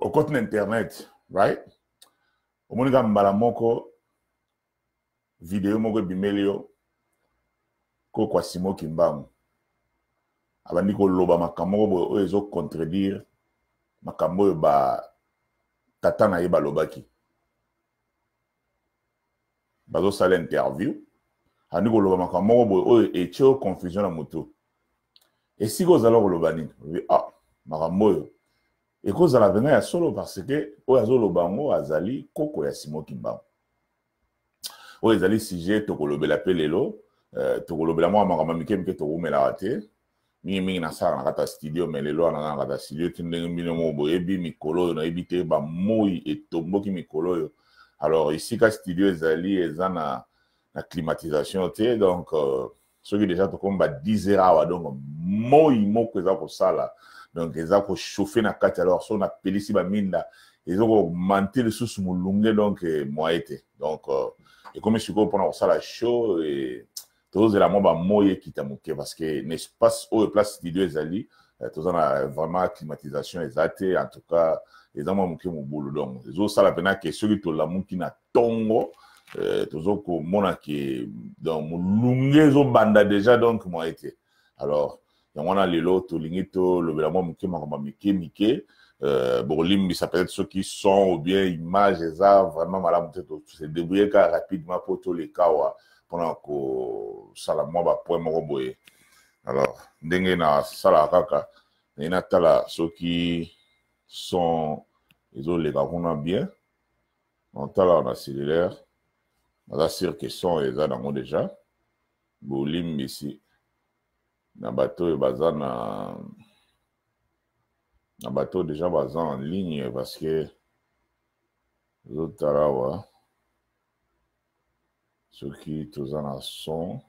okoti na internet right omoni kaka mbala moko video moko ebimeli yo kokwa simo kimbangu abandi koloba makambo moko boye oyo ezocontredire makambo oyo batata na ye balobaki bazosala interview andi koloba makambo moko boye oyo etie oyo confusion na motu esika ozala koloba nini ah makambo oyo ekozala venga ya solo parce ke oyo azoloba yango azali koko ya simo kimbangu oyo ezali sujet tokolobela mpe lelo euh, tokolobela mwa makambo mike mike tokomelaka te mingimingi nasalaka na kati ya studio me lelo wana naza na kati ya studio ti ndenge mbino moko boyebi mikolo oyo nayebi te bamoi etomboki mikolo oyo alors esika studio ezali eza na, na climatisation te donc euh, soki deja tokomi ba 10 heure awa donc moi moko eza kosala donc eza kochauffe na kati ya lor so napelisi baminda eza komante lisusu molunge donc eh, mwaye te donc euh, ekomi sikoyo mpona kosala show eh, tozozela mwa bamoi ekita moke parce que na espace oyo place studio ezali eh, toza na vraiment climatisation eza te en tout cas eza mwa moke mobulu donc ezosala mpena ke soki tolamuki na ntongo tozokomona ke donc molunge ezobanda déjà donc mwaye te alors yango wana lelo tolingi tolobela mwa moke makambo mike mike euh, bokolimbisa peut-être soki son ou bien image eza vraiment malamu te tose débrouille kaka rapidement mpo toleka awa mpona kosala mwa bapoint moko boye alors ndenge nasalaka kaka ndenge natala soki son ezoleka kuna bien natala na cellulaire naza sur que son eza nango déjà bolimbisi na bato oyo baza na na bato deja baza en ligne parce que ozotala awa soki toza na son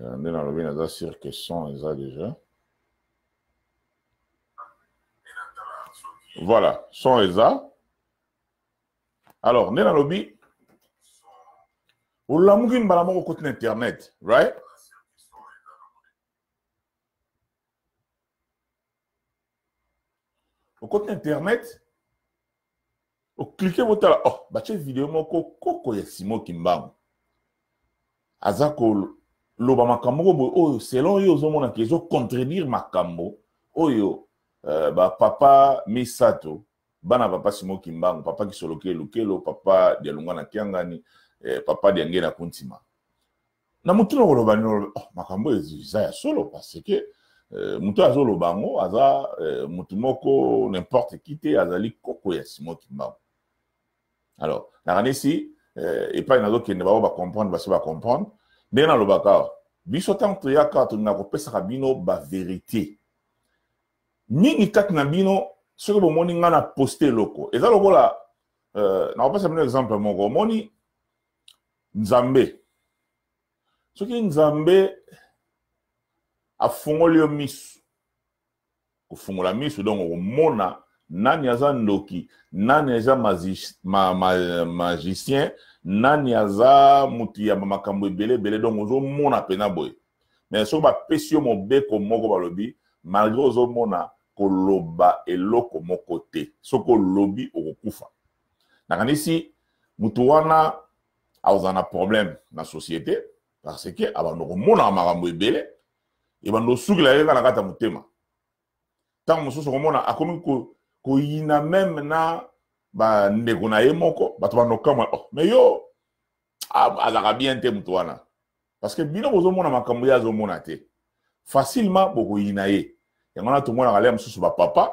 eh, nde nalobi naza sur que son eza déjà voilà son eza alors nde nalobi olamuki mbala moko okoti na internet right okoti internet oklike botala o oh, batie video moko koko ya simoki mbangu aza koloba makambo moko boye oyo selon ye ozomonaka ezocontredire makambo oyo uh, bapapa misato bana papa simoki mbangu papa kisoloke lukelo papa dialunga na kiangani eh, papa diange na kuntima na motuna koloba nini oh, makambo eza ya solo parce que Eh, moto azoloba yango aza eh, motu moko n'importe qui te azali koko ya simon kimbangu alors nakanisi eh, epai nazokende bao bacomprendre basi bacomprendre ndenge nalobaka awa biso ntango toyaka tolinga kopesaka bino baverité mingi kati na bino soki bomoni ngai na poste eloko eza lokola nakopesa bino exemple moko omoni nzambe soki nzambe afungoli yo miso kofungola miso donc komona nani aza ndoki nani aza ma, ma, magicien nani aza motu ya bamakambo ebeleebele donc ozomona mpena boye mais soki bapesi yo mobeko moko balobi malgré ozomona koloba eloko moko te soki olobi okokufa nakanisi motu wana akozala na problème na société parce que abando komonaka makambo ebele ebanda osukela ye kala kata motema ntango mosusu okomona akomi koyina ko meme na bandeko na ye moko bato bandokamwa oh, me yo azalaka bien te moto wana parce que bino bozomona makambo ye azomona te facilement bokoyina ye yango wana tomonaka lia mosusu bapapa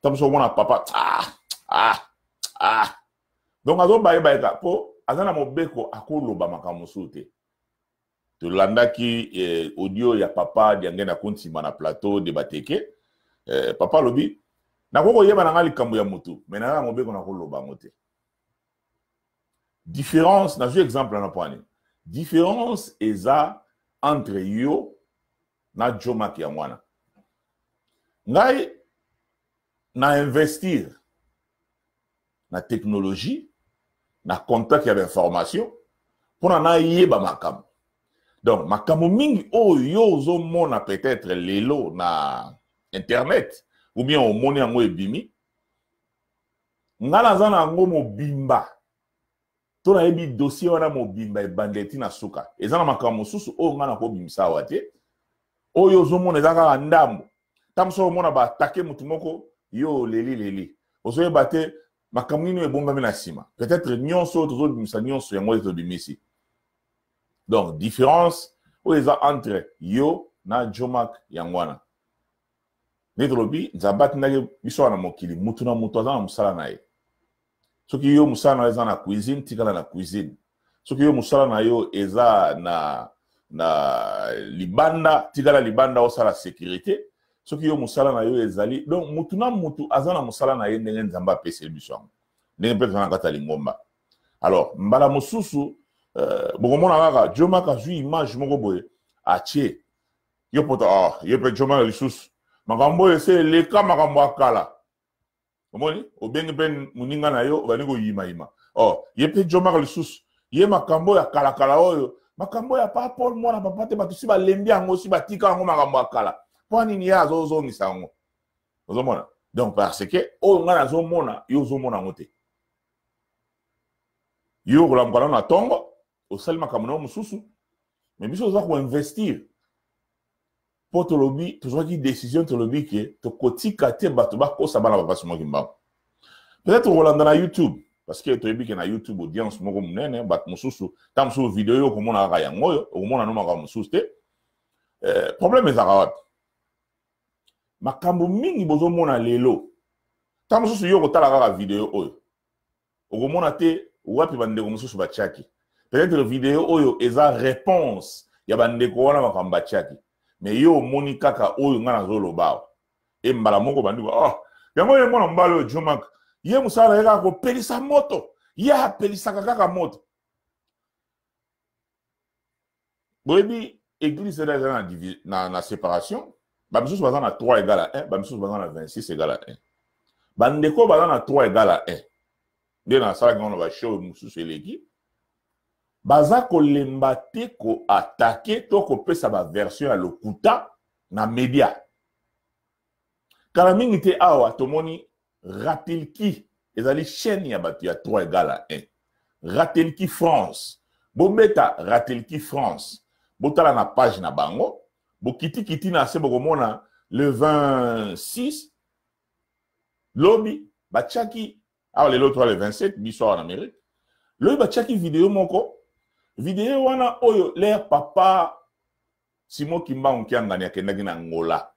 ta mosusu omona papa ah, ah, ah. donc azobayebayeka mpo aza na mobeko akoloba makambo mosusu te tolandaki eh, audio ya papa ndiange nakundi nsima na plateau debateke eh, papa alobi nakoki koyeba nanga likambo ya motu me naza na mobeko nakoloba yango te différence nazwi exemple wana mpo ani différence eza entre yo na jomak ya mwana ngai na investir na technologie na contact ya bainformation mpona nayeba makambo donc makambo mingi oyo ozomona peut-être lelo na internet ou bien omoni yango ebimi nga naza na yango mobimba to nayebi dossier wana mobimba ebandeti na suka eza na makambo mosusu oyo nga nakobimisa awa te oyo ozomona eza kaka ndambo ntango mosusu omona baatake motu moko yo oleli leli ozoyeba te makambo nini ebongami na nsima peut-être nyonso oyo tozobimisa nyonso yango ete tobimisi donc différence oyo eza entre yo na jomak yango wana nde tolobi nzambe atindaki biso wana mokili mutu na mutu aza na mosala na ye soki yo mosala na yo eza na cuisine tikala na cuisine soki yo mosala na yo eza na na libanda tikala libanda osala sécurité soki yo mosala na yo ezali donc mutu na mutu aza na mosala na ye ndenge nzambe apeseli biso yango ndenge mpe toza na kati ya lingomba alors mbala mosusu Euh, bokomona kaka joma akazwi image moko boye atie ye mpota ah, ye mpe joma na lisusu makambo oyo ese eleka makambo ya kala omoni obengi mpe moninga na yo obandi koyimayima o oh, ye mpe jomaka lisusu ye makambo ya kalakala oyo makambo ya papol mwana papa te bato si balembi yango si batika yango makambo ya kala mpo nini ye azozongisa yango ozomona donc parce ke oyo ngai nazomona yo ozomona yango te yo okolamuka nano na ntongo osalemaka munao mosusu me biso toza koinvestir mpo tolobi tozwaki décision tolobi ke tokotika te bato bakosa bana bapasi moki mbango peut-être kolanda na youtube parce que toyebi ke na youtube audience moko monene bato mosusu ta mosusu video oyo okomona kaka yango oyo okomona no makambo mosusu te eh, problème ezaka wapi makambo mingi bozomona lelo ta mosusu yo kotala kaka video oyo okomona te wapi bandeko mosusu batiaki peut-être video oyo eza réponse ya bandeko wana makambo batiaki me ye omoni kaka oyo ngai nazoloba awa e mbala moko bandi oh yango ye mwana mobali oyo jumak ye mosala ye kaka kopelisa moto ye apelisaka kaka moto boyebi eglize eda eza na, na séparation bamisusu baza na 3 egal a 1 bamisusu baza na 26 egal a 1 bandeko baza na 3 egal a 1 nde nasalaki ngo na bashow mosusu eleki baza kolemba te koatake to kopesa baversion ya lokuta na media kala mingi te awa tomoni ratelki ezali chaîne ya bato ya 3 egal à 1 ratelki france bobeta ratelki france botala na page na bango bokitikiti na se bokomona le 26 lobi batiaki awa lelo toa le 27 biso awa na amérique lobi batiaki video moko video wana oyo ler papa simo kimbangu kiangani akendaki na ngola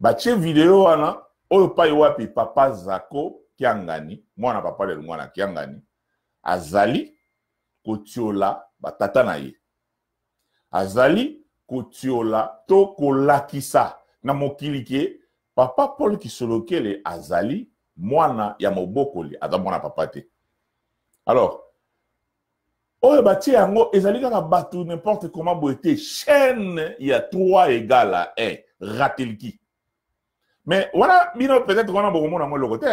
batie video wana oyo pai wapi papa zako kiangani mwana papa lelo mwana kiangani azali kotiola batata na ye azali kotiola to kolakisa na mokili ke papa paul kisolokele azali mwana ya mobokoli aza mwana papa te alors oyo batie yango ezali kaka bato n'importe comment boye te chaîne ya 3 égal à 1 rateliki mais wana bino peut-être wana bokomona yango eloko te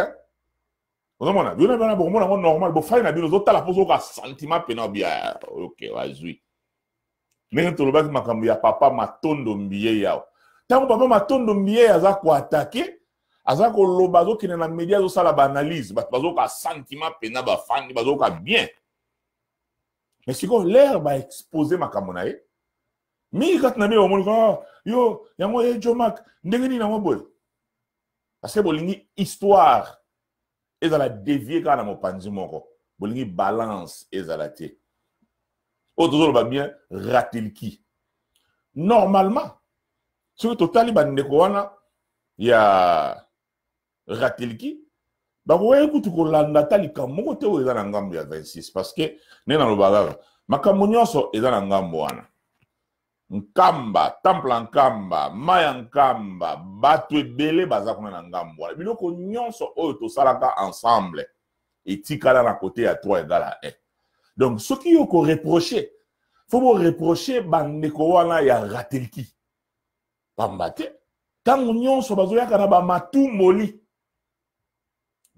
ozomona bino wana bokomona yango normal bofali na bino ozotala mpo zoka sentiment pena obia ok wazwi ndenge tolobaki makambo ya papa matondo mbie yawo ntango papa matondo mbie aza koatake aza koloba azokende na media azosala baanalyse bato bazoka sentiment pena bafandi bazoka bien mais sikoyo lere baexpose makambo na ye mingi kati na bino bamoni ko ah, yo yango ye eh, jomak ndenge nini yango boye parceke bolingi histoire ezala dévie kaka na mopanzi moko bolingi balance ezala te oyo tozoloba bien ratelki normalement soki totali bandeko wana ya ratelki donc oye kutu kolanda ata likambo moko te oyo eza na ngambo ya 26 parce que nde nalobaka kaka makambo nyonso eza na ngambo wana nkamba temple ya nkamba mai ya nkamba bato ebele baza kuna na ngambo wana biloko nyonso oyo tosalaka ensemble etikala na kote ya 3 egala 1 donc soki yo koreproche fo boreproche bandeko wana ya ratelki pamba te ntango nyonso bazoyaka na bamatumboli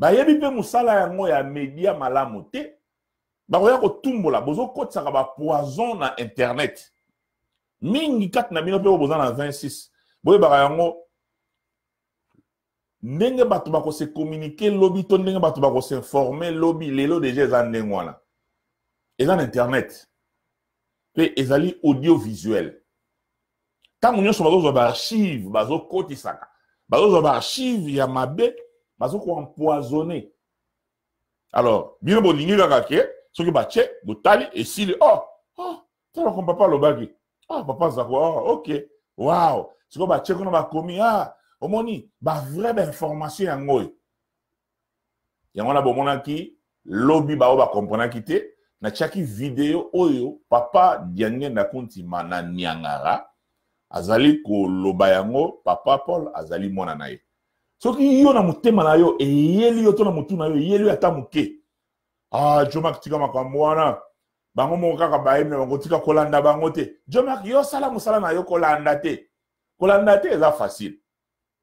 bayebi mpe mosala yango ya media malamu te bakoya kotumbola bozokotisaka bapoison na internet mingi kati na bino mpe oyo boza na 26 boyebaka yango ndenge bato bakose communiqué lobi to ndenge bato bakose informe lobi lelo deja eza ndenge wana eza na internet mpe ezali audiovisuel ntango nyonso bazozwa baarchive bazokotisaka bazozwa baarchive ya mabe on empoisonné alors bien bino bolingi kaka che soki et si siri oh oh tala qu'on oh, papa l'obagi ah papa azako oh ok wow sikoyo qu'on kuna commis, ah omoni bavrai bainformation yango lobby bah on va lobi qui t'es na tchaki vidéo oyo oh, papa na ndakuntima manan niangara azali loba yango papa paul azali mona na soki yo na motema na yo eyeli yo to na motu na yo eyeli yo ata moke ah jomak tika makambo wana bango moko kaka bayebi na bango tika kolanda bango te jomak yo sala mosala na yo kolanda te kolanda te eza facile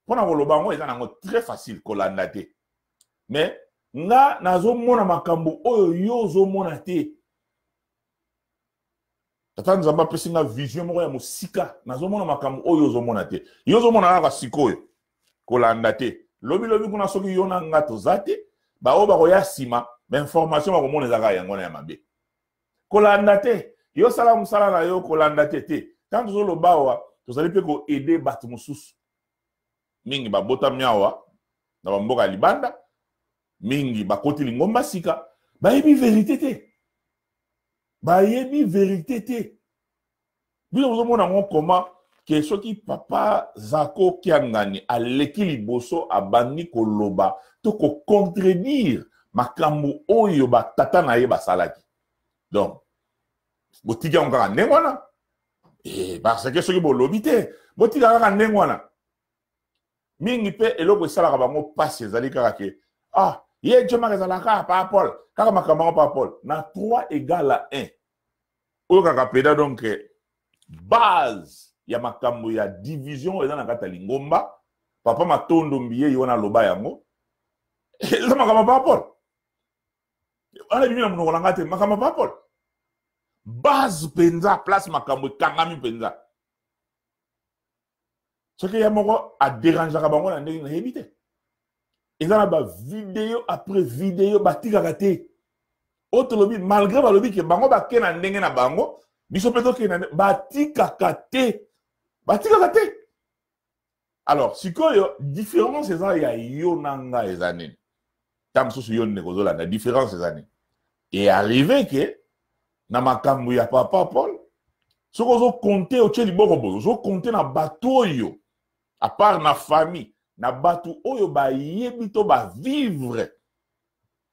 mpona koloba yango eza nango très facile kolanda te me nga nazomona makambo oyo yo ozomona te tata nzambe apesi nga vision moko ya mosika nazomona makambo oyo ozomona te yo ozomona kaka sikoyo kolanda te lobilobi kuna soki yo na nga toza te baoyo bakoya nsima bainformation bakomona ezaka yango na ya mabe kolanda te yo sala mosala na yo kolanda te te ntango tozoloba awa tozali mpe koede bato mosusu mingi babotami awa na bamboka ya libanda mingi bakoti lingomba sika bayebi verité te bayebi verité te bino bozomona ngo koma ke soki papa zako kiangani aleki liboso abandi koloba to kocontredire makambo oyo batata na ye basalaki donc botiki yango kaka ndenge wana e, parce ke soki bolobi te botika kaka ndenge wana mingi mpe eloko esalaka bango mpasi ezali kaka ke ah ye jomaka ezalaka kaka pa paul kaka makambo yango pa paul na 3 égale à 1 oyo kaka peda donc base ya makambo ya division eza na kati ya lingomba papa matondo mbiei wana aloba yango eza makambo ya papole wana ebimi na monoko na ngai te makambo ya papole base mpenza place makambo ekangami mpenza soki ya moko aderangeaka bango na ndenge nayebi te eza na bavideo après video batikaka te oyo tolobi malgré balobi ke bango bake na ndenge na bango biso mpe tokende batikaka te batikaka te alors sikoyo différence eza ya yo na nga eza nini ntango mosusu yo ndeko ozolanda différence eza nini e arrive ke na makambo ya papa paul soki ozokonte otie liboko boye ozokonte na bato oyo apart na famille na bato oyo bayebi to bavivre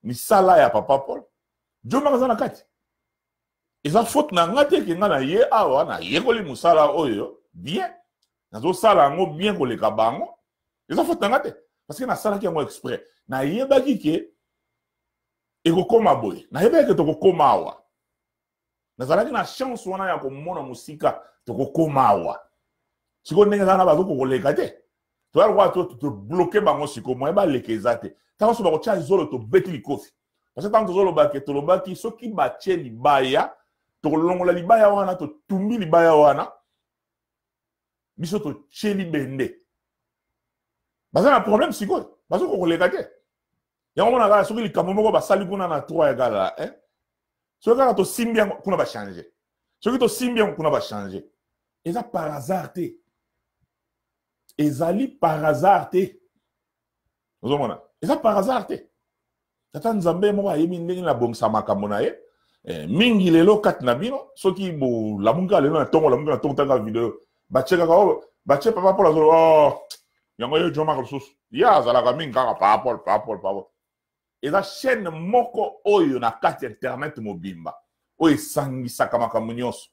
misala ya papa paul jombaka eza na kati eza faute na nga te ke nga na ye awa nayekoli mosala oyo bien nazosala yango bien koleka bango eza faute nanga te parceke nasalaki yango exprès nayebaki ke ekokóma boye nayebaki ke tokokóma awa nazalaki na chance wana ya komona mosika tokokóma awa sikoyo ndenge ezala na bazokokoleka te toya lokola tobloke bango sikoyo moye baleka eza te ntango nyonso bakotya zolo tobeti likofi parce ntango tozoloba ke tolobaki soki batie libaya tokolongola libaya wana totumbi libaya wana biso totie libende baza na problème sikoyo bazokokoleka te yango mona kaka soki likambo moko basali kuna na trois egalala un soki kaka tosimbi yango kuna bachange soki tosimbi yango kuna bachange eza par hasard te ezali par hasard te ozomona eza par hasard te tata nzambe moko ayebi ndenge nabongisa makambo na ye eh, mingi lelo kati na bino soki bolamuka lelo na ntongo olamuka na ntongo ntanga video batie kaka batie papa paul azolo oh, yango ye jomaka lisusu ye azalaka mingi kaka papa paul papa paul papa paul eza chaîne moko oyo na kati ya internet mobimba oyo esangisaka makambo nyonso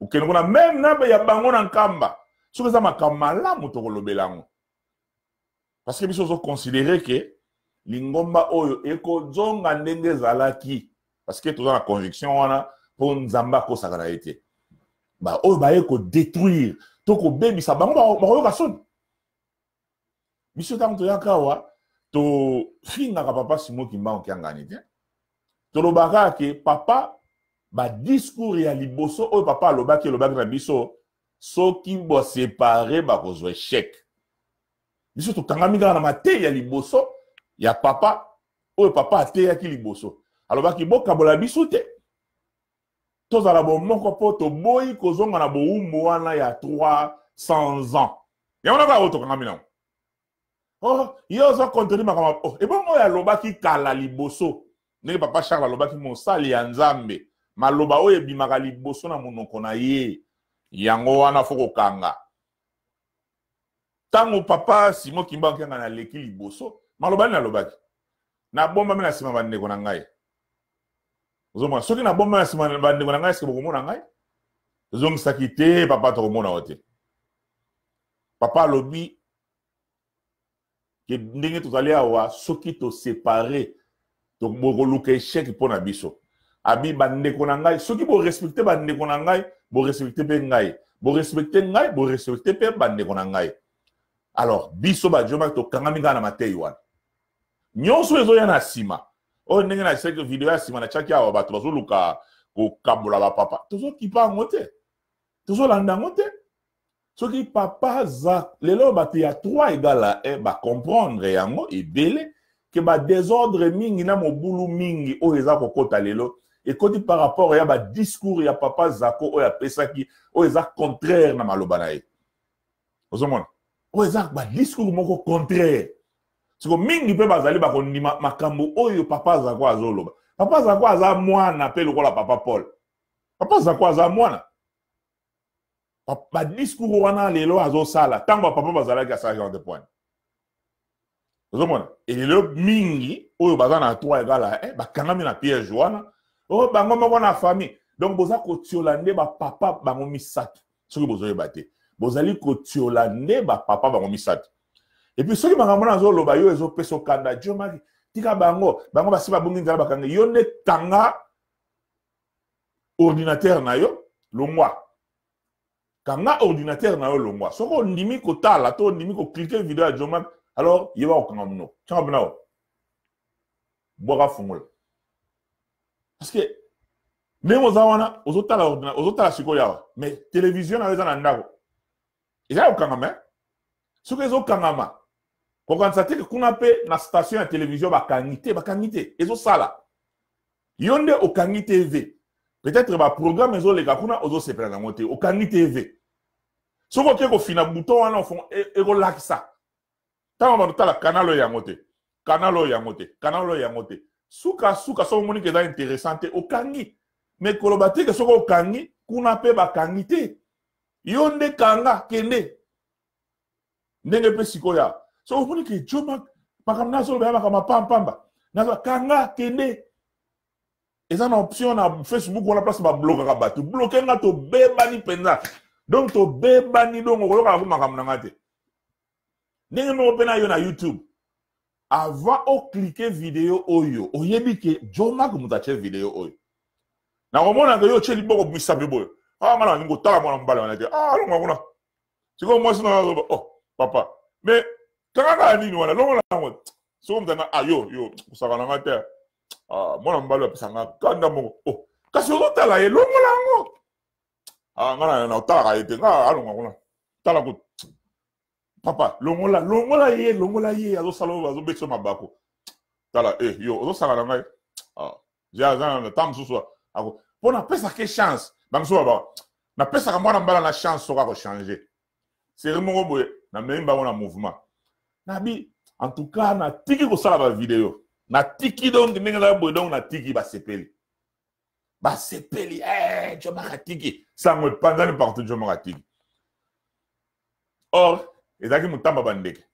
okende kuna meme na ya bango na nkamba soki eza makambo malamu tokolobela yango parceke biso ozokonsidere ke lingomba oyo ekozonga ndenge ezalaki parceke toza na conviction wana mpo nzambe akosaka na ye te bah oyo baye kodétruire to kobebisa monsieur tant de to ntango to fin tofingaka papa simo kimbango kiangani te baka ke papa discours ya liboso oh papa lo elobaki na biso ba ko bakozwa échec biso tokangami kaka na mate ya liboso ya papa oh papa ki liboso bo kabola biso te tozala bomoko mpo toboyi kozonga na bowumbu wana ya 300 ans yango na kaka oyo tokanga minango oh ye oza contenu makambo oh, ebongo oyo alobaki kala liboso ndenge papa charles alobaki mosali ya nzambe maloba oyo ebimaka liboso na monoko na ye yango wana fo kokanga ntango papa simon kimbankianga naleki liboso maloba nini alobaki nabombami na nsima bandeko na ngai ozomona soki na boma ya nsima bandeko na ngai eske bokomona ngai tozongisaki te papa tokomona yo te papa alobi ke ndenge tozali awa soki tosepare bokoluka échec mpo na biso abi bandeko na ngai soki borespecte bandeko na ngai borespecte mpe ngai borespecte ngai borespecte mpe bandeko na ngai alors biso badiomaki tokangami kaka na matei wana nyonso ezoya na nsima oyo oh, ndenge na seke video ya nsima natiaki awa bato bazoluka kokabola bapapa tozokipa yango te tozolanda yango te soki papa aza lelo bato ya 3 egala e bacomprendre yango ebele ke badésordre mingi na mobulu mingi oyo eza kokɔta lelo ekoti par rapport ya badiscours ya papa zako oyo apesaki oyo eza contraire na maloba na ye ozomona oyo eza badiscours moko contraire siko mingi mpe bazali bakondima makambo oyo papa azako azoloba papa azako aza mwana mpe lokola papa paul papa azako aza mwana badiscours wana lelo azosala ntango bapapa bazalaki asalaki wana te poine ozomona elelo mingi oyo baza na trois egala eh, bakangami na piège wana o oh, bango moko na famille donc boza kotiola nde bapapa bango misato soki bozoyeba te bozali kotiola nde bapapa bango misato epuis soki makambo wana azoloba yo ezopesa okanda dio maki tika bango bango basi babongi nzala bakanga yo nde tanga ordinatere na yo longwa kanga ordinatere na yo longwa soki ondimi kotala to ondimi koklike video ya jomak alors ye bakokanga mino tianga binao bwaka fungola parceke ndenge oza wana ozotala ozotala sikoyo awa mais televizio na yo eza na ndako eza kokangama soki ezokangama Pour okonstateke kuna mpe na station ya televizio bakangi te bakangi te ezosala Yonde au okangi tv peut-être baprogramme ezoleka kuna ozosepela nango au okangi tv on oke kofina buton wana ofon e, ekolakisa ntango bato tala kanal oyo yango te kanal oyo yango te kanal oyo yango te suka suka soki omoniki eza interessant te okangi me koloba teke soki okangi kuna mpe bakangi te yo kanga kende ndenge mpe sikoya sokufuniki cuma makambo nyonso oloba ya makambo apampamba naza kanga kende eza na option na facebook wana place bablokaka bato bloke nga tobebani mpenza donc tobebani dongo koyokaka ku makambo na nga te ndenge moko mpe na yo na youtube avant oklike video oyo oyebi ke jomak moto atie video oyo nakomonaka yo otie liboko misapi boyo awa nga na balingi kotala mwana mobale wana te alonga kuna sikoyo mwasi naa papa mais taka kaka nini wana longola yango soko moto anga ayo ah, yo kosaka nanga te ah, mwana mobali bapesanga kanda moko o oh, kasi ozotala ye longola yango ah, ngana na otalaka ye te nga alonga kuna tala ko papa longola longola ye longola ye azosala oyo azobetiso mabako tala e yo ozosaka na ngai jaza na ta mosusu ako mpo napesaka chance bamiso babaka napesaka mwana mbala na chance soko akochange seri moko boye namemi bango na mouvement nabi en tout cas natiki kosala bavideo natiki donc ndenge nazala boye donc natiki basepeli basepeli hey, jomaka tiki sango epanzani eh, partout jomaka tiki or ezalaki motamba bandeke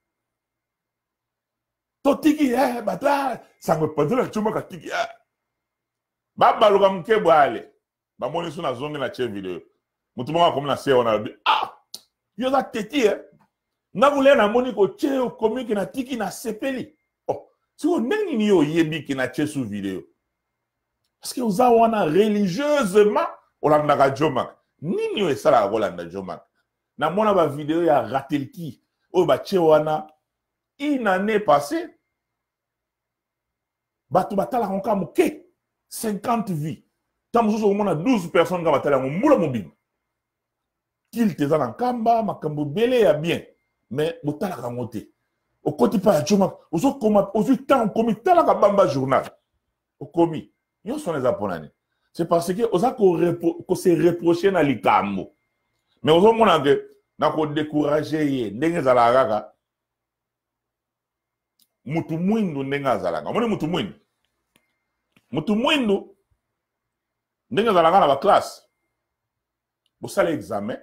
totiki eh, bata sango epanzani acomaka tiki eh. babaluka ah, ah. moke bwale bamoni so nazonge na tie video motu moko akomi na se wana abi ah yo za teti e eh? nakulia namoni kotie na tiki na sepeli. oh, siko ndenge nini oyebi ke natie su video o za wana religieusement olandaka jomak nini oyo esalaka kolanda jomak ba video ya ratelki oyo ba wana une pase. Batu bato konka nka ke. 50 vies ntan mosusu okomona 12 personnes ka batala yango mbula Kil kilte na kamba, makambo bele ya bien mais botalaka yango te okoti mpa ya coma ozokoma ozwi ntan okomi talaka bamba journal okomi nyonso wana eza mpo na nini c'est parce que oza kose reproche na likambo mais ozomona ke na kodécourage ye ndenge ezalaka kaka mutu mwindu ndenge azalaka omoni mutu mwindu mutu mwindu ndenge azalaka na baklasse bosala examen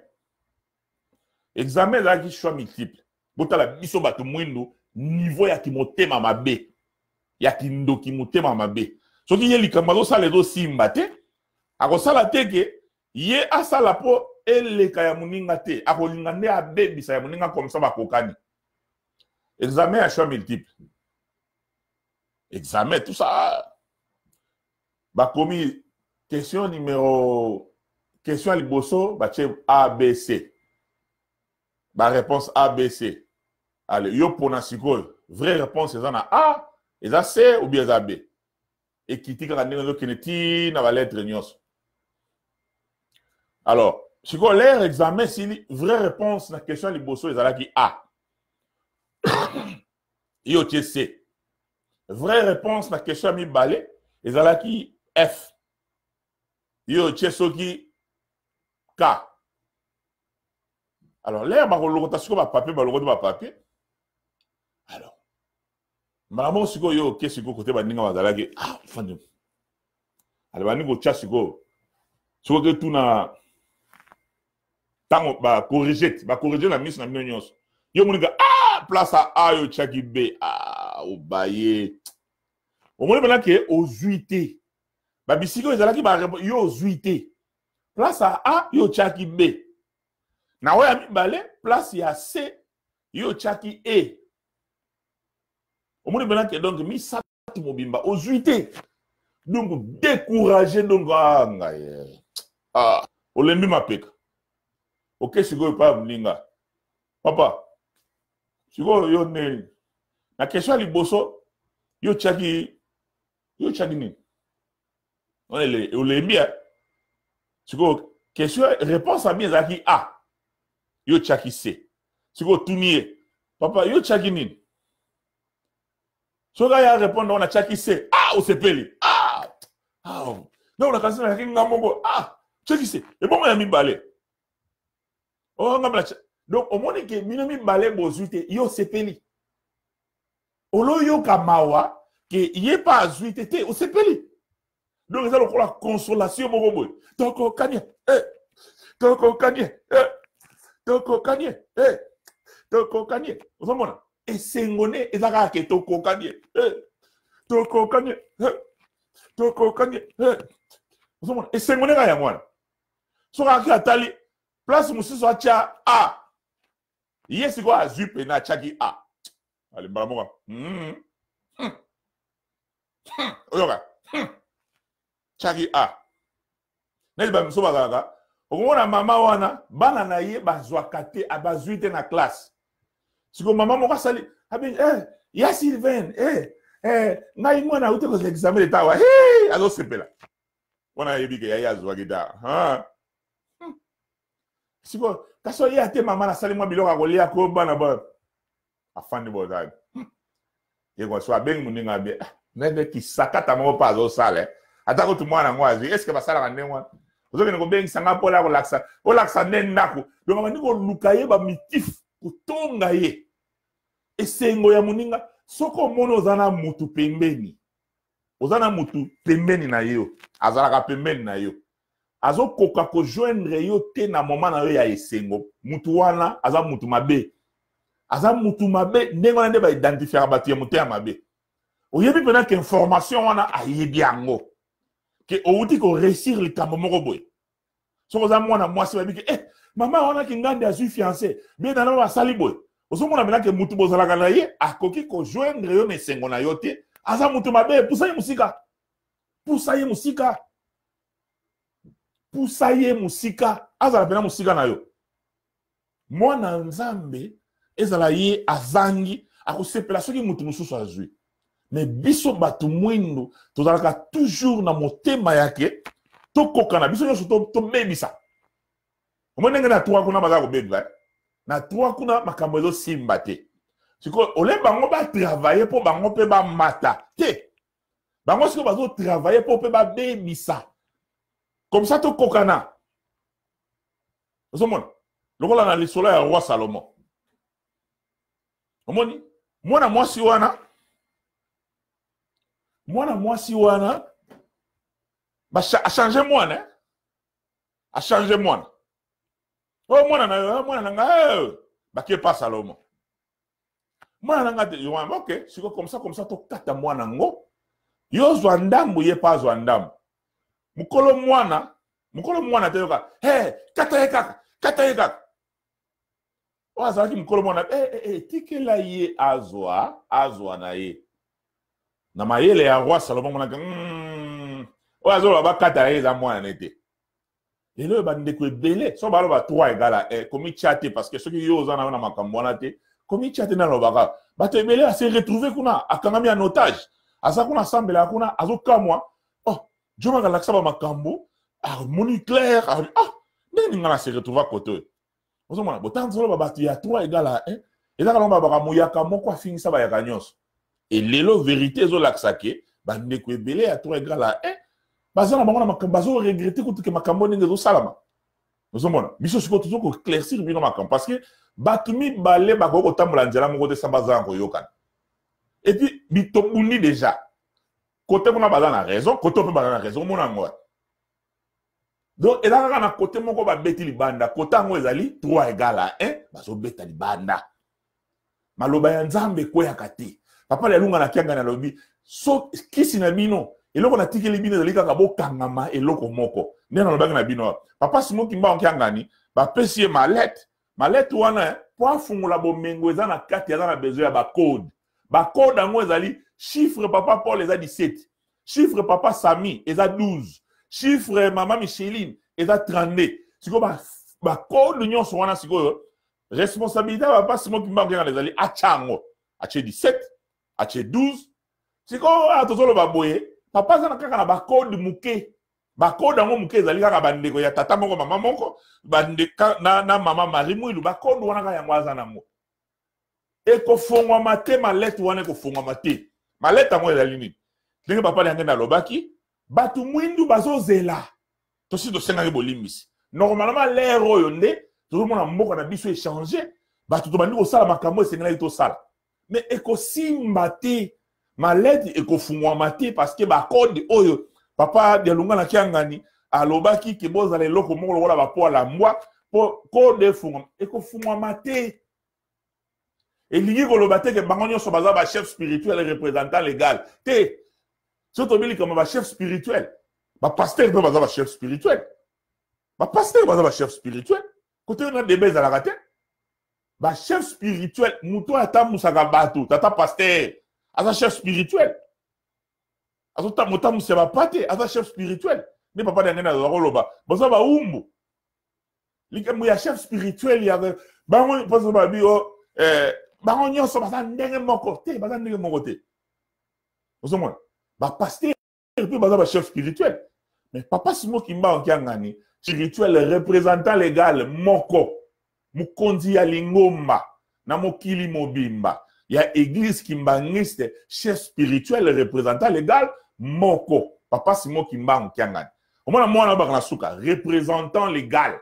examen ezalaki choix multiple botala biso bato mwindu niveau ya kimotema mabe ya kindoki motema mabe soki ye likambo azosala ezosimba te akosala te ke ye asala mpo eleka ya moninga te akolinga nde abebisa ya moninga komsa bakokani examen ya choix multiple examen tout ça bakomi question numéro question ya liboso batie abc ba réponse a b c ale yo mpona sikoyo vraie réponse eza na a eza c ou bien eza b ekiti kaka ndenge ezokende ti na balettre nyonso alors sikoyo lere examen sili vraie réponse na question ya liboso ezalaki a yo otie c vraie réponse na question ya mibale ezalaki f yo otie soki k alors lere bakolokota sikoyo bapapie balokoti bapapie alors mbala moko sikoyo ye oke sikoyo kote baninga bazalaki ah, fande ale baninga otya sikoyo soki oke tuna ntango bakorige ti bakorige na miso na bino nyonso ye omonika ah, place a oyo otyaki b ah, obaye omoni mpena ke ozwi te babisika oyo ezalaki yo ozwi te place a yo otyaki b na oyo ya mibale place ya c yo otiaki e omoni mpenake donc misato mobimba ozwi te donc décourage donc a ah, ngai ah, olembi mapeka oke sikoyo epai ya moninga papa sikoyo yo neli na question ya liboso yo otiaki yo otiaki nini olembi eh. sikoyo question réponse ya bien ezalaki a ah. yo chaki se siko tuni ye papa yo chaki nini soki aya répondre ona chaki se ah osepeli ah ah nde olakanisi nakaki ngambo ngo ah chaki se ebongo ya mibale oangambela oh, donc omoni ke bino mibale bozwi te ye osepeli oloyoka mawa ke ye mpe azwi te te osepeli donc eza lokola consolation moko boye tokokanie tokokanie eh. tokokani ye hey, eh, tokokani ye ozomona esengo nde eza kaka ke tokokani ye hey, eh, tokokani ye hey, eh, tokokani ye hey. ozomona esengo nde kaka yango wana so kaka ke atali place mosusu atya a ye sikoyo azwi pene atyaki a alembala moka hmm. hmm. hmm. oyoka tyaki a neti bamiso bazalaka okomona mama wana bana na ye bazwaka te abazwi te na classe siko mama moko asali abengi eh, ya sylvain eh, eh, ngai mwana auti kozwa examen de tawa hey! Eh, azosepela wana ayebi ke yaye azwaki ta ah. hmm. siko kasi oye ate mama nasali mwa biloko akolia ko bana ba afandi bozali hmm. ye kwa so abengi moninga abie meme ah, kisakata moko mpo azosala eh. atako tu mwana yango azwi estce basalaka nde wana ozokende kobengisa nga mpo ola kolakisa olakisa nde ndako donc abandi koluka ye bamitifu kotonga ye esengo ya moninga soki omoni oza na motu pembeni oza na motu pembeni na yo azalaka pembeni na yo azokoka kojoindre yo te na moma na yo ya esengo mutu wana aza mutu mabe aza mutu mabe ndenge wana nde baidentifiaka bato ya moto ya mabe oyebi mpena ke information wana ayebi yango ke outi koresir likambo moko boye soki oza mwana mwasi bayebi ke eh, mama wanaki ngandi azwi fiance me nana basali boye ozomona menake mutu bozalaka na ye akoki kojoindre yo na esengo na yo te aza mutu mabe pusa ye mosika pusa ye mosika pusa ye mosika azala pena mosika na yo mwana nzambe ezala ye azangi akosepela soki mutu mosusu azwi me biso bato mwindo tozalaka toujours na motema yake tokokana biso nyonso tobebisa omoi ndenge na trois kuna baza kobebisa eh? na trois kuna makambo ezosimba te sikoyo ole bango batravaye mpo bango mpe bamata te bango sikoyo bazotravaye mpo mpe babebisa komsa tokokana ozomona lokola na lisolo ya roi salomo omoni mwana mwasi wana mwana mwasi wana achange mwana achange mwana oyo oh, mwana na yo oh, mwana na nga eh, oh. bakie pa salomo mwana na nga yoyamba ok siko komsa komsa tokata mwana yango yo ozwa ndambu ye mpe azwa ndambu mokolo mwana mokolo mwana te yoka e eh, kata ye kaka kata ye kaka oyo azalaki mokolo mwana etikela eh, ye azwa azwa na ye na mayele ya roi salomo monaka hmm, oyo azoloba bakatala ye eza mwana ne te lelo oyo bandeko ebele so baloba 3 egala komi tia te parce que soki yo oza na yo na makambo wana te komi tia te nalobaka bato ebele ase retrouve kuna akangami en otage aza kuna asambelaka kuna azokamwa oh jomaka alakisa bamakambo amoni claire ah ndenge ninga na se retrouve akote oyo ozomona botanzoloba bato ya 3 egala ezaka lomba baka moyaka moko afingisa bayaka nyonso elelo vérité ezolakisaka bandeko ebele ya tro egala e baza na bango na makambo bazoregrete kutuke makambo ndenge ezosalama ozomona biso sikoyo tozo koclaircir bino makambo parce que bato mibale bakoki kotambola nzela moko te sa bazala koyokana epuis bitobundi déjà kote kuna baza na raison kote mpe baza na raison omona yango donc eza kaka na kote moko babeti libanda kote yango ezali trois egal à un bazobeta libanda maloba ya nzambe ekweyaka te papa lelunga na lobi so kisi na bino eloko natikeli bino ezali kaka bokangama eloko moko nde nalobaki na bino papa simo kimba onkiangani ma ye ma malete wana mpo afungola bomengo eza na kati eza na besoin ya bacode bacode yango ezali chiffre papa paul eza 17 chiffre papa sami eza 12 chiffre mama micheline eza 32 sikoyo bacode nyonso wana sikoyo responsabilité papa simo kimba onkiangana ezali atya ache atye 17 atie 12 sikoyo oyo ah, tozoloba boye papa aza na kaka na bakode moke bakode yango moke ezali kaka bandeko ya tata moko mama moko bandeka na, na mama mari mwilu bakode wana kaka yango aza nango ekofongwama te malete wana ekofongwama te malete yango ezali nini ndenge papa yange nalobaki bato mwindu bazozela tosi tosengaki bolimbisi normalement lere oyo nde tozomona mboka na biso echange bato tobandi kosala makambo esengelaki tosala Mais me ekosimba ma maladi parce que ma code oyo papa dialunga na kiangani alobaki ke bozala eloko moko lokola bapoala fou mpo kode efungwama ekofungwama te que koloba te que bango so baza chef spirituel représentant légal te Ma un chef spirituel pasteur mpe baza chef spirituel pasteur baza chef spirituel des na à la te bachef spirituel moto atambusaka bato tata paster aza chef spirituel azotambotambwisa bapa te aza chef spirituel nde papa na ngai naza koloba baza bawumbu likambo ya chef spirituel ya bango mposo babi o eh, bango nyonso baza ndenge moko te baza ndenge moko te ozomona bapaster mpe baza bachef spirituel mais papa simo kimba okiangani spirituel représentant légal moko mokonzi ya lingomba na mokili mobimba ya église kimbangiste chef spirituel représentant légal moko papa simo kyangan. kiangani omona mwana ba na suka représentant légal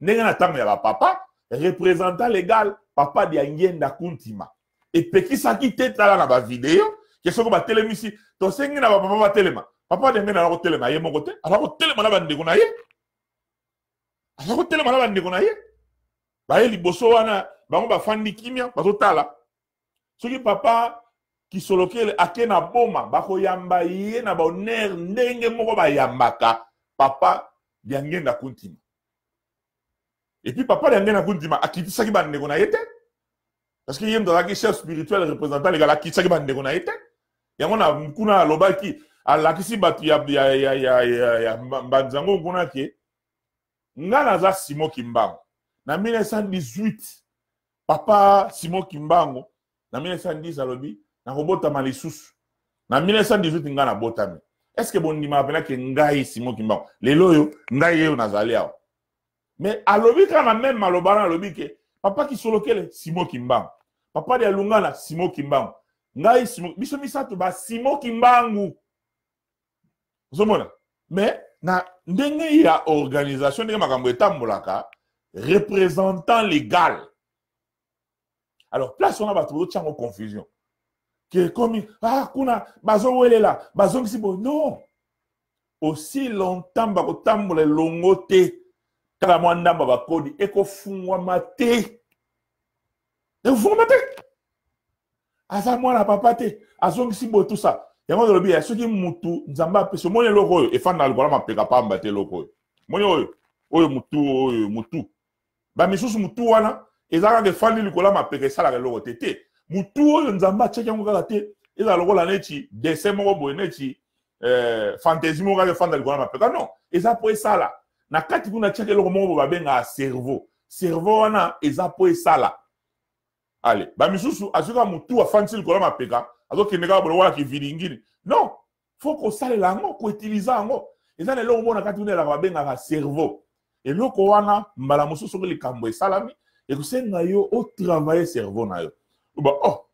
ndenge na ntango ya papa, représentant légal papa dia ngenda kuntima epekisaki tete ala na la ke soki batelemisi ba na bapapa batelema papa Papa dia na aza téléma ye moko te aza téléma na ndeko na ye aza téléma na ndeko na ye baye liboso wana bango bafandi kimia bazotala soki papa kisolokele ake na boma bakoyamba ye na baonere ndenge moko bayambaka papa liangenda kuntima epuis papa liangenda kuntima akitisaki bandeko na ye te parce que ye moto azalaki chef spirituel représentant lekala akitisaki bandeko na ye te yango na kuna alobaki alakisi bato ya, ya, ya, ya, ya, ya mbanzango kuna ke nga naza simo kimbango na 1918 papa simon kimbango na 1910 alobi nakobotama lisusu na 1918 ngai nabotami estceke bondima apenaki ngai simon kimbango lelo oyo ngai ye oyo nazali awa me alobi kaka na meme maloba wana alobi ke papa kisolokele simon kimbango papa de alungana simon kimbango ngai simo, biso misato basimo kimbangu ozomona me na ndenge ya organisation ndenge makambo etambolaka représentant légal. Alors, place on a le en confusion. est comme, ah, kuna, bazo est là, bazo bon Non. Aussi longtemps, bako le longtemps, kala bako, eko fungwa mate. Eko fungwa mate. Aza papa te, si simbo tout ça. longtemps, tolobi ya qui mutu nzamba longtemps, omoni eloko longtemps, efanda na longtemps, ya longtemps, te eloko longtemps, omoni oyo longtemps, mutu mutu bamisusu mutu wana eza kaka efandi likolo ya mapeka esalaka eloko te te mutu oyo nzambe atiaki yango kaka te ezala lokola neti dessin moko boye neti eh, fantasi moko kaka efanda likolo ya mapeka ah non eza mpo esala na kati kuna atiaki eloko moko boye babengaka cerveau cerveau wana eza mpo esala ale bamisusu azwi kaka mutu afandisi likolo ya mapeka azokende kaka bolokola kivilingini non fo kosalela yango koutilize yango eza na eloko moko na kati kuna elaka babengaka cerveau eloko wana mbala mosusu soki likambo esalami ekosenga yo otravaille cerveau na yo oba oh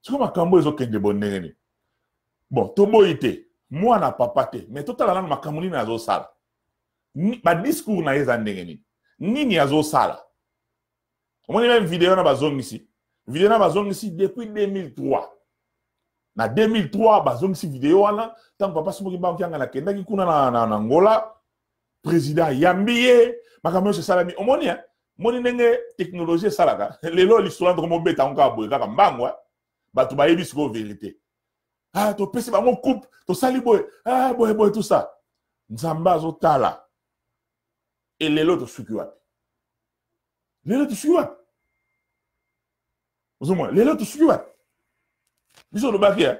soki makambo ezokende bondenge nini bon toboyi te mwana papa te me totala nano makambo nini azosala badiscours na ye eza ndenge nini nini azosala omoni meme video na bazongisi video na bazongisi depuis 2003 na 2003 bazongisi video wana ntango papa somoki bankianga nakendaki kuna na, na, na ngola président yambi ye eh, makambo nyonso esalami omoni e eh, moni ndenge teknologie esalaka lelo lisolo ndoko mobeta ngo kaka boye kaka mbango bato bayebi sikoyo vérité ah topesi bango coupe tosali boye ah boye boye tout ça nzambe azotala e lelo tosuki wapi lelo tosuki wapi ozomona lelo tosuki wapi biso olobaki eh,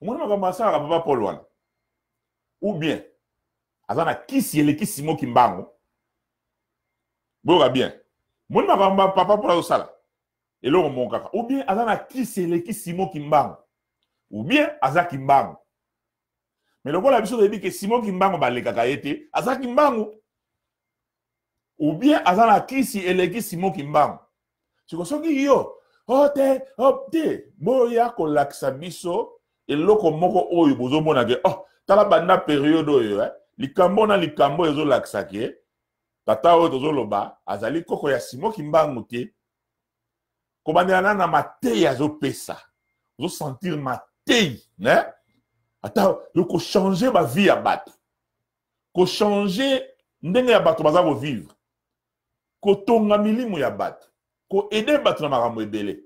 omoni makambo asalaka papa paul wana ou bien aza na kisi eleki simoki mbango boyoka bien moni papa mpo azosala eloko moko kaka ou bien aza na kisi eleki simoki mbango ou bien azaki mbango me lokola biso toyebi ke simoki mbango balekaka ye te azaki mbango ou bien aza na kisi eleki simoki mbango siko soki yo o te o te boya kolakisa biso eloko moko oyo bozomona ke oh tala banda periode oyo eh? likambo na likambo ezolakisa ke tata oyo tozoloba azali koko ya simoki mbangu te kobandelana na matei azopesa ozosentir matei ne ata yo kochange bavie ya bato kochange ndenge ya bato baza kovivre kotonga milimo ya bato koede bato na makambo ebele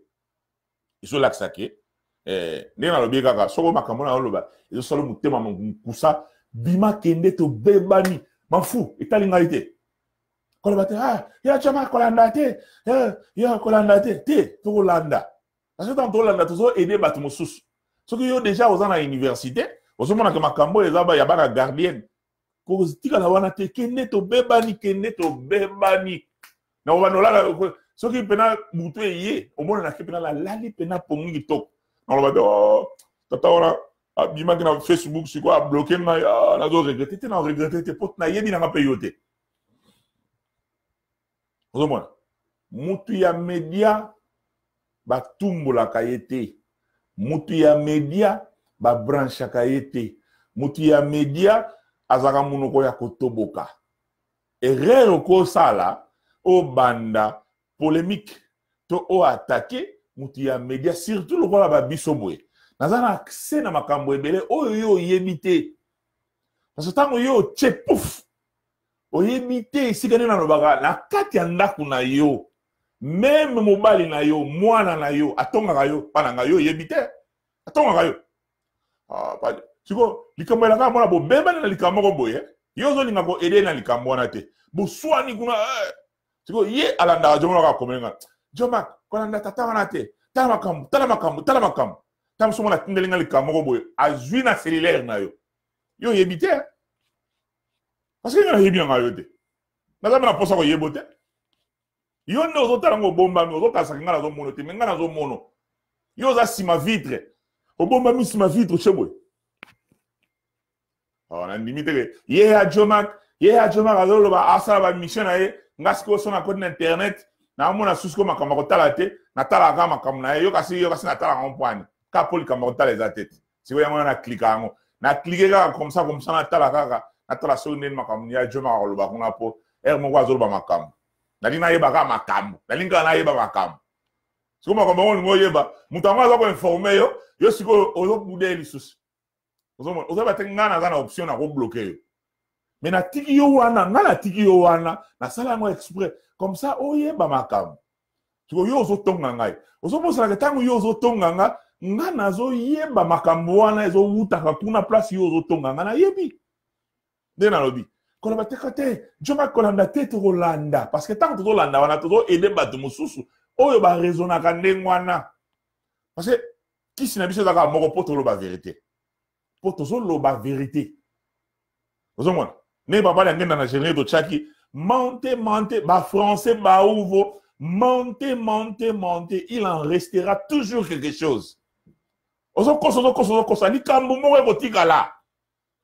ezolakisa ke eh, ndenge nalobi kaka soko makambo na oloba ezosala motema nkusa bima kende tobebani mafu etali ngai te koloba te ah, ya tyama kolanda te eh, ya kolanda te te tokolanda parce que ntango tolanda tozoede bato mosusu soki yo déjà oza na université ozomonaka makambo oyo eza ya bana gardienne kotikala wana te kende tobebani kende tobebani na kobanda olala soki mpena butu eye omonanaki mpena lalali mpena pongi kitoko na koloba te oh, tata wana abima ki na facebook sikoyo abloke ngai nazoregrete te naregrete te n'a nayebi nanga na yo te ozomona mutu ya media tumbo la kayete. mutu ya media babranchaka ye te mutu ya media azaka monoko ya kotoboka erreur au banda polémique to attaquer mutu ya media surtout roi ba boye naza na akse na makambo ebele oyo yo oyebi te parce ntango yo otye pouf oyebi te esika nde nalobaka na kati ya ndako na yo meme mobali na yo mwana na yo atongaka yo mpa na ngai yo oyebi te atongaka yo ah, siko likambo elanga mwana bobebani na likambo moko boye yo ozolinga koede na likambo wana te boswani kuna eh. siko ye alandaka jomonaka akomelinga jomak kolanda tata wana te tala makambo tala makambo tala makambo ntango somo natindeli nga likambo moko boye azwi na cellulaire na yo yo oyebi te parce que nga nayebi yanga yo te naza mpe na mposa koyebo te yo nde ozotala ngo obombami ozokanisaka nga nazomona te me nga nazomona yo oza nsima vitre obombami nsima vitre che boye awa ah, nandimi teke ye adjomak ye adjomak azoloba asala bamisio na ye nga sikoyo so na koti na internet naomona susu ko makambo ya kotala te natalaka makambo na ye yo kasi yo kasi natalaka mpwani ka poli kamako tala eza te te sikoy yango na naklika yango naklike kaka komsa komsa natala kaka natala soki ndeni makambo ya jo makaka loba kuna po ere moko azoloba makambo nalingi nayeba kaka makambo nalingi kaka nayeba makambo sikoy makambo yango olingi oyeba moto yango aza koinforme yo yo sikoyo ozobude ye lisusu ozoyeba te ngai naza na option na kobloke yo me natiki yo wana ngai natiki yo wana nasala yango exprès comme ça oyeba makambo sikoyo yo ozotonga ngai ozobosanaka ntango yo ozotonga ngai nga yeba makambo wana wutaka kuna place yo ozotonga nga yebi. nde lobi. koloba teka te joma kolanda te rolanda parce que ntango tozolanda wana tozoede bato mususu oyo barezonaka kande wana parce que kisi na biso ba moko potolo zo verité ba vérité verité ozomona nde papa yangenda na Mante, totyaki ba monte ba ouvo, monte monte monte il en restera toujours quelque chose ozokosa ozokosa ozokosa likambo moko ekotikala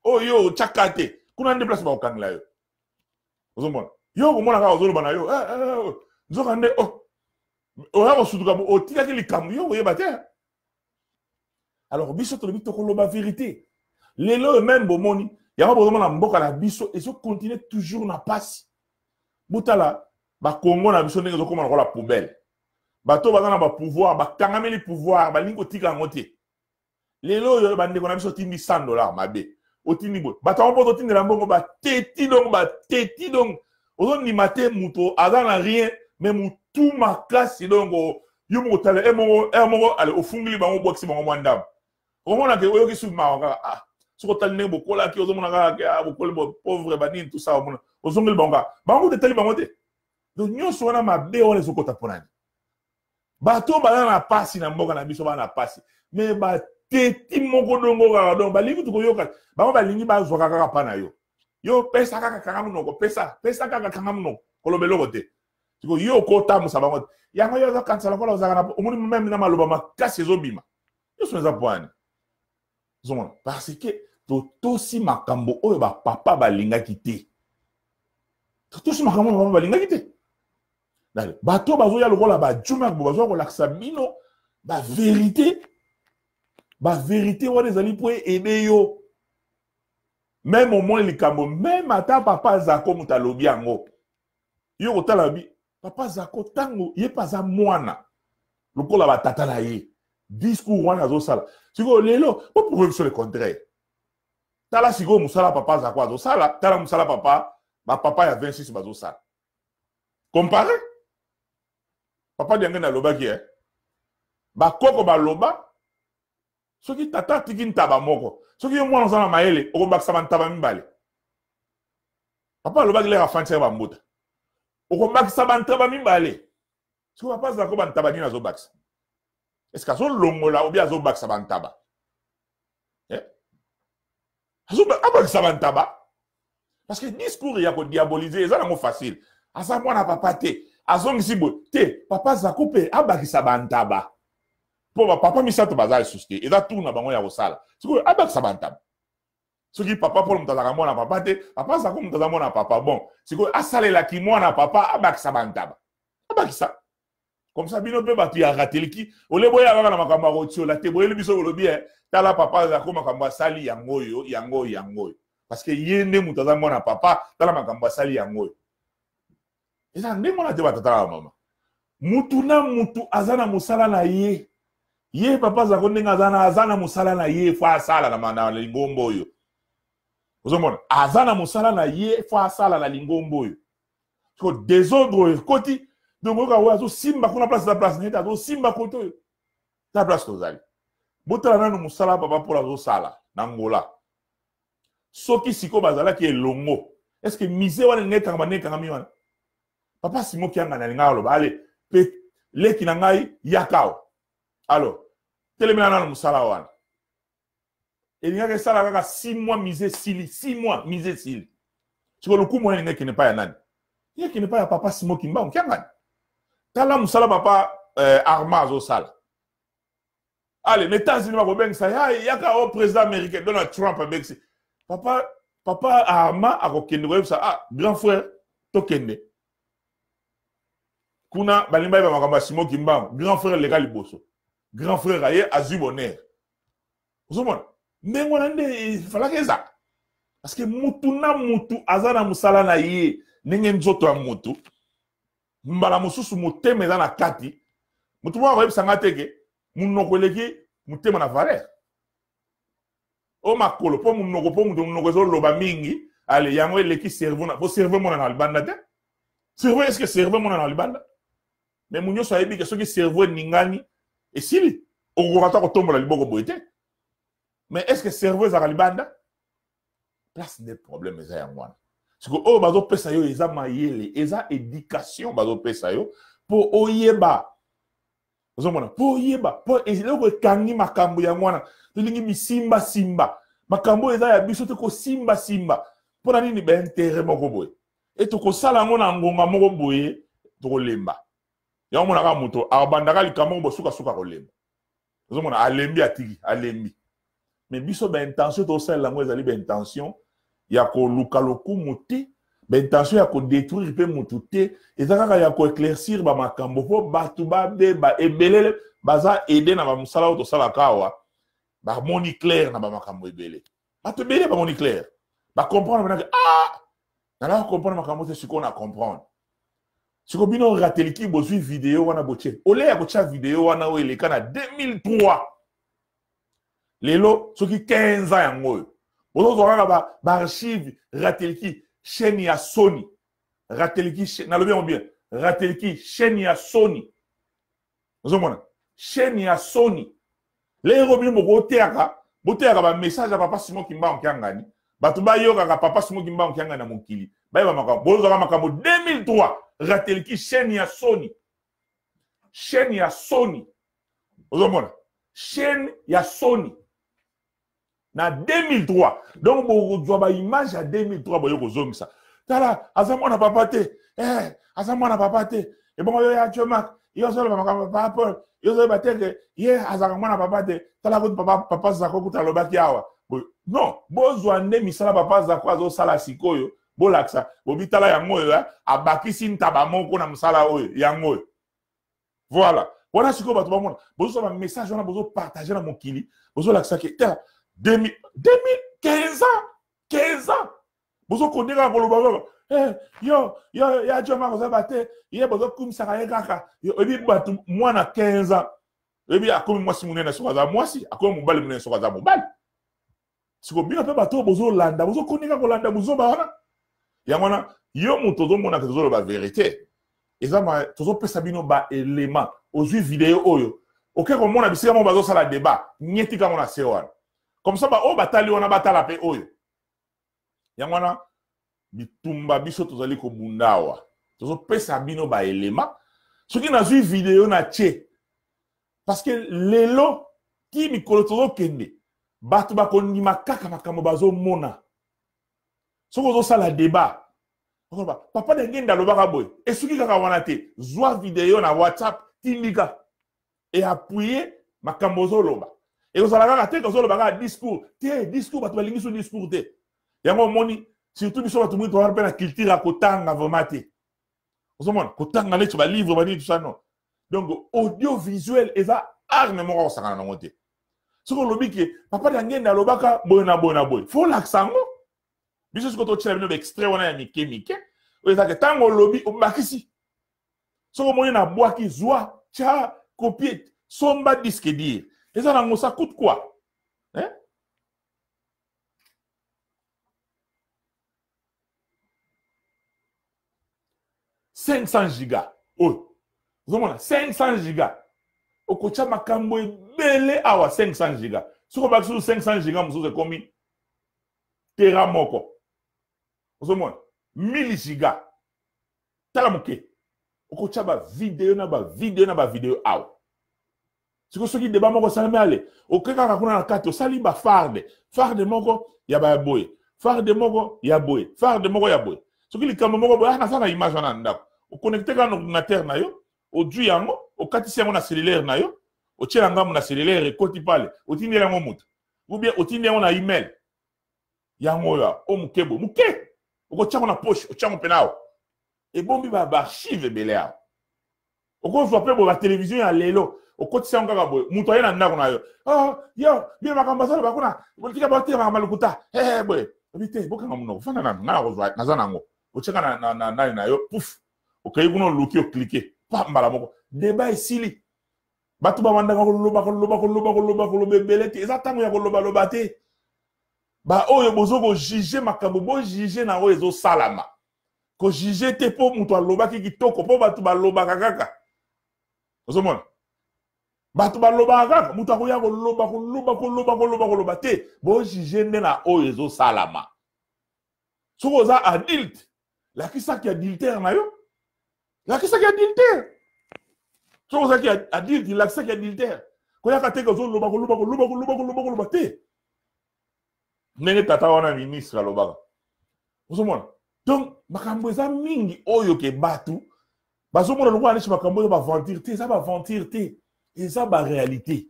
oyo oh, otyaka te kuna nde place bakokangela yo ozomona yo okomona kaka ozoloba na yo eh, eh, eh, oh. nzoka nde oh. oya kosutuka otikaki likambo yo oyeba te alors biso to bito tolobi ba vérité lelo oyo meme bomoni yango bozomona mboka na biso ezokontinue toujours na pasi ba kongo na biso ndenge ezokoma lokola poubele bato baza na bapouvoir bakangameli pouvoir ba balingi kotika yango te lelo oyo bandeko na biso otindi 100 dollar mabe otindi boye bato yango mpoza otindela mbongo bateti donk bateti donk ozondima te moto aza na rien me motu makasi donk yo moko tala e moko e moko ale ofungili bango obwakisi bango mwa ndambo okomonake oyoki suki mawa kaka ah, ah soki otali ndenge bokolaki ozomona kaka ah, ah, bokoli bopauvre banini tusa omona ozongeli bango kaka bango tetali bango te donc nyonso wana mabe wana ezokota mpo nani bato baza na pasi na mboka na biso baza na pasi me bato teti moko dongo kaka donc balingi tokoyoka bango balingi bazwa kaka pa na yo yo pesa kaka kanga monoko pesa pesa kaka kanga monoko koloba eloko te siko yo okotambusa bango te yango yo ozokanisa lokola ozalaka na omoni meme na maloba makasi ezobima nyonso eza poani ozomona parce ke totosi makambo oyo bapapa balingaki te totosi makambo oyo bapapa balingaki te bato bazoya lokola bajumako bazwa kolakisa bino baverité bavérité wana ezali mpo eyede yo meme omoi likambo meme ata papa zako moto alobi yango yo kotala bi papa zako ntango ye mpe aza mwana lokola batata na ye discours wana azosala sikoyo lelo mpo prouve biso le contraire tala sikoyo mosala papa zako azosala tala mosala papa bapapa ya 26 bazosala compare papa ndiange nalobaki e bakoko baloba soki tata atiki ntaba moko soki ye mwana oza na mayele okobakisa bantaba mibale papa alobaki leka fantiere bambuta okobakisa bantaba mibale soki papa azalako bantaba nini azobakisa estce azolongola obi azobakisa bantaba eh? abakisa bantaba parce que discours ya kodiabolize eza nango facile aza mwana papa te azongisi boye te papa zako mpe abakisa bantaba mpo bapapa misato baza lisusu te eza tour na bango ya kosala sikoyo abakisa bantamu soki papa polo moto azalaka mwana papa te papa azalaka moto aza mwana papa bon sikoyo asalelaki mwana papa abakisa bantaba abakisa comme ça bino mpe bato ya rateleki oleboya kaka na makambo ya kotiola te boyeli biso bolobi e eh. tala papa azako makambo asali yango oyo yango oyo yango oyo parce que ye nde moto aza mwana papa tala makambo asali yango oyo eza ndenge wana te batatala na mama mutu na mutu aza na mosala na ye ye papa azalako ndenge aza na mosala na ye fo asala na lingomba oyo ozomona aza na mosala na ye fo asala na lingomba oyo ko désordre oyo ekoti donc oyoka oyo azosimba kuna place ta place nete azosimba kote oyo ta place tozali botala nanu mosala papa mpolo azosala na ngola soki sikoyo bazalaki elongo est ce que mise wana elinga ekangama nde ekangami wana papa simoki yanga na alingaka aloba ale leki na ngai yakawa alors telemelana na mosala wana elingaka esala kaka si mois mise sili si mois mise sili siko lokumu wana elinga ekende epai ya nani elinga ekende epai ya papa simo kimbangu kiangani tala mosala papa eh, arma azosala ale na états-unis bakobengisa ya yaka o président américain donald trump abengisi papa papa arma akokende koyebisa ah grand frère tokende kuna balimba yeba makambo ya simo kimbangu grand frère leka liboso grand frère aye azwi boner ozomona ndenge wana nde efalaka eza parceke mutu na mutu aza na mosala na ye ndenge nzoto ya mutu mbala mosusu motema eza na kati motu moko akoyebisanga teke monoko eleki motema na valeur o oh, makolo mpo monoko mpo moto monoko ezoloba mingi ale yango eleki cerveau po cerveau monana na libanda te cerveau eske cerveau monana na libanda me mo nyonso ayebi ke soki cerveau eningani esili okokoka ata kotombola liboko boye te mais est ce que cerveau ezalaka libanda place nde problème eza yango wana siko oyo oh, bazopesa yo eza mayele eza éducation bazopesa yo mpo oyeba ozomona mpo oyeba mpo eloko ekangi makambo yango wana tolingi bisimbasimba makambo oyo eza ya biso te kosimbasimba mpo na nini baintere moko boye e tokosala yango na ngonga moko boye tokolemba yango omonaka moto abandaka likambo ngo bosukasuka kolemba ozomona alembi atiki alembi me biso baintention tosalela yango ezali baintention ya koluka lokumu te baintention ya kodétruire mpe motu te eza kaka ya koéclaircir bamakambo mpo bato babeba ebelele baza aide na bamosala oyo tosalaka awa bamoni claire na bamakambo ebele bato ebele bamoni claire bacomprendre menake ah nalaka comprendre makambo te sikoyo na comprendre siko bino rateliki bozwi video wana botie ole ya kotia video wana oyo eleka na 2003 lelo soki 15 ans yango oyo bozozwa kaka baarchive rateliki chaîne ya sony rateliki nalobi yango bien rateliki chaîne ya sony ozomona chaîne ya sony lelo bino bokoteyaka boteyaka bamessage ya papa simon kimbango kiangani bato bayokaka papa simon kimbango kiangani na mokili bayeba makambo bozwaka makambo 2003 ratelki chaîne ya soni chaîne ya soni ozomona chaîne ya soni na 2003 donc bokozwa baimage ya 2003 boye kozongisa tala aza mwana papa te eh, aza mwana papa te ebongo yo ya jomak yo azoloba makambo papa paul yo azoyeba teke ye azalaka mwana papa te tala kutu papa, papa zako kutu alobaki awa non bozwa nde misala papa zako azosala sikoyo bolakisa bobi tala yango oyo eh, abakisi ntaba moko na mosala oyo yango oyo voilà wana sikoyo bato bamona bozosala bamessage wana bozopartage na mokili bozolakisaki tala 2015 ans 15 ans bozokondeka koloba kaka Eh, yo yo ya joma kozaba te ye bozokumisaka ye kaka oyebi bato mwana 15 ans oyebi akomi mwasi monene soko aza mwasi akomi mobali monene soko aza mobali siko bino mpe bato oyo bozolanda bozokoni kaka kolanda buzoba wana yango wana yo moto ozomonaka tozoloba verité eza ma tozopesa bino baelema ozwi video oyo oke komona bisika moko bazosala débat nye tika ngo na se wana comme ça baoyo batali wana batala mpe oyo yango wana bitumba biso tozali kobunda awa tozopesa bino baelema soki nazwi video na tie parce que lelo ti mikolo tozokende bato bakondima kaka makambo bazomona soki ozosala débat okoloba papa dengenda alobaka boye esuki kaka wana te zwa video na whatsapp tindika eapuye makambo ozoloba ekozala kaka te tozoloba kaka discours te discours bato balingi so discours te yango omoni surtout biso bato mingi toaa mpe na culture ya kotanga vraimen te ozomona kotanga neti balivre banini tosano donc audiovisuel eza arme moko akosangana nango te soki olobi ke papa dengenda alobaka boye na boye na boye folakisa yango biso sikoyo totina bino baextrait wana ya mike mike oyo ezalaka ntango olobi obakisi soki omoni na bwaki zwa tia kopie somba diske dire eza nango sa coûte quoi eh? cinq cent giga oyo ozomona cinq cent giga okotia makambo ebele awa cinq cent giga soki obakisi su cinq cent giga mosusu ekomi tera moko ozomona milisiga tala moke okotya bavideo na bavideo na bavideo awa sikoyo soki deba moko esalami ale oke kaka kuna na kati osali bafarde farde moko ya bayaboye farde moko ya boye farde moko ya boye soki likambo moko boye nasala na image wana na ndako oconnecte kaka na ordinatere na yo odwi yango okatisi yango na cellulaire na yo otiela ngambu na cellulaire ekoti pale otindeli yango moto ou bien otindi yango na email yango oyo o moke boye moke okotyango na poshe otyango mpe na awa ebombi baarchive ebele awa okozwa mpe boye batelevizio ya lelo okotisa yango kaka boye moto aye na ndako na yo ah, yo bie makambo asala bakuna politika batela makambo alukuta boye obi te bokanga monoko fanda nano nga nakozwa naza nango otyaka nani na yo pouf okei kuna oluki oklike pa mbala moko deba esili bato bawandaka koloba koloba koloba koloba koloba ebele te eza ntango ya kolobaloba te baoyo bozo kojuge makambo bojuge na oyo ezosalama kojuge te mpo moto alobaki kitoko mpo bato balobaka kaka ozomona bato balobaka kaka moto akoya koloba koloba koloba koloba koloba te bojuge nde na oyo ezosalama soki oza adulte lakisaki adultere na yo lakisaki adultere soki ozalaki adulte lakisaki adultere koyaka te kozoloba koloba koloba koloba koloba koloba te ndenge tata wana ministre alobaka ozomona donc makambo eza mingi oyo ke bato bazomona lokola neti makambo oyo bavantire te eza bavantire te eza barealité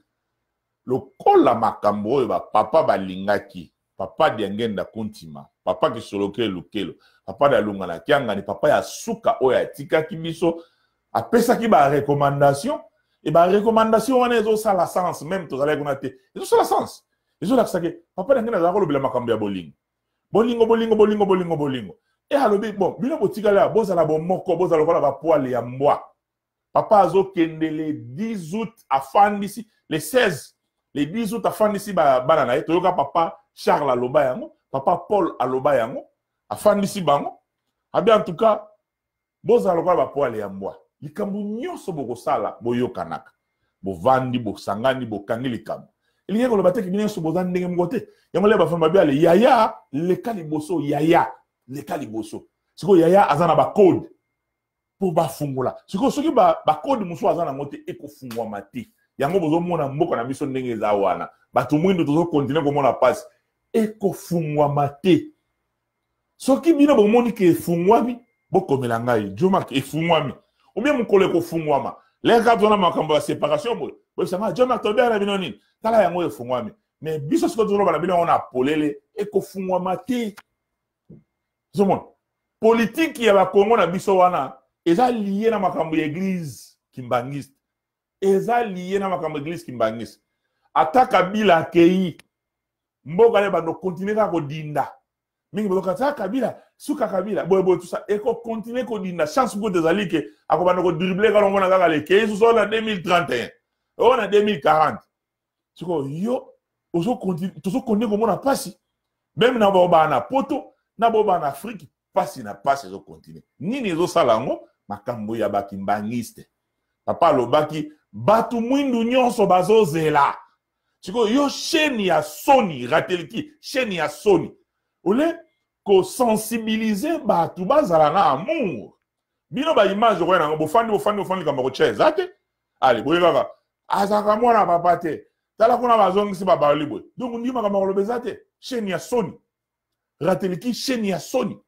lokola makambo oyo bapapa balingaki papa diangenda kontima papa kisoloke lukelo papa dalunga na kiangani papa ya suka oyo atikaki biso apesaki barekomandation e barekomandation wana ezosala sens meme tozalaki kuna te ezosala sens ezolakisake papa na ngai nazala kolobela makambo ya bolingo bolingo bolingo bolingo bolingo bolingo e alobi bon bino botikala bozala bomoko bozala lokola bapwale ya mbwa papa azokende le 10 out afandisi le 16 le 10 out afandisi bana na ye toyoka papa charles aloba yango papa paul aloba yango afandisi bango abi en tout cas bozala lokola bapwale ya mbwa likambo nyonso bokosala boyokanaka bovandi bosangani bokangi likambo elingi koloba te kino nyonso boza ndenge moko te yango le bafana babiale yaya leka liboso yaya leka liboso sikoyo yaya aza na bacode mpo bafungola sikoyo soki bacode mosusu aza nango te ekofungwama te yango bozomona mboka na biso ndenge eza wana bato mwindo tozokontinue komona mpasi ekofungwama te soki bino bomoni ke efungwami bokomela ngai jomak efungwami obie mokolo ekofungwama leka tozana makambo ya séparation boye boyebisanga jomak tobela bino nini tala yango efungwami me biso sikoyo tozoloba na bino yango na polele ekofungwama te ozomona politiki ya bakongo na biso wana eza liye na makambo ya eglize kimbangiste eza liye na makambo ya eglize kimbangiste ata kabila akei mboka ne bando kontinue kaka kodinda mingi bazoka ti ah, kabila suka kabila boyeboye tusa ekokontinue kodinda chance moko tezali ke akobanda kodrible kalongo na kaka lekei susu oyo na 2031 oyo na 2040 sikoyo yo tozokontinue komona mpasi meme na baobaa na poto na baobaa na afrike mpasi na mpasi ezokontinue nini ezosala yango makambo ya bakimbangiste papa alobaki bato mwindu nyonso bazozela sikoyo yo chaîne ya soni rateliki chaîne ya soni ole kosensibilize bato bazala na amour bino baimage okoya nango bofandi bofandi bofandi likambo kotia eza te ale boye kaka azalaka mwana papa te tala kuna bazongisi babaloli boye donc ndiki makambo yakoloba te chaine ya soni rateleki chaine ya soni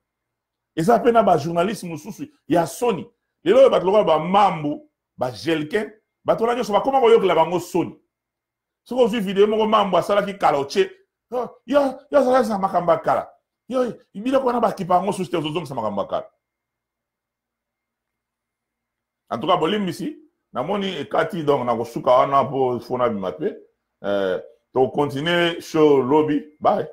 eza mpe na bajournaliste mosusu ya soni lelo oyo bato lokola bamambu bagelkin bato wana nyonso bakoma koyokela bango soni soki ozwi video moko mambu asalaki kala otie ah, yo asalakisa makambo ya kala yo biloko wana bakipa yango susu te ozozongisa makambo ya kala en tout cas bolimbisi namoni ekati donc nakosuka wana mpo fona bima mpe Uh, to continue show lobby, Bye.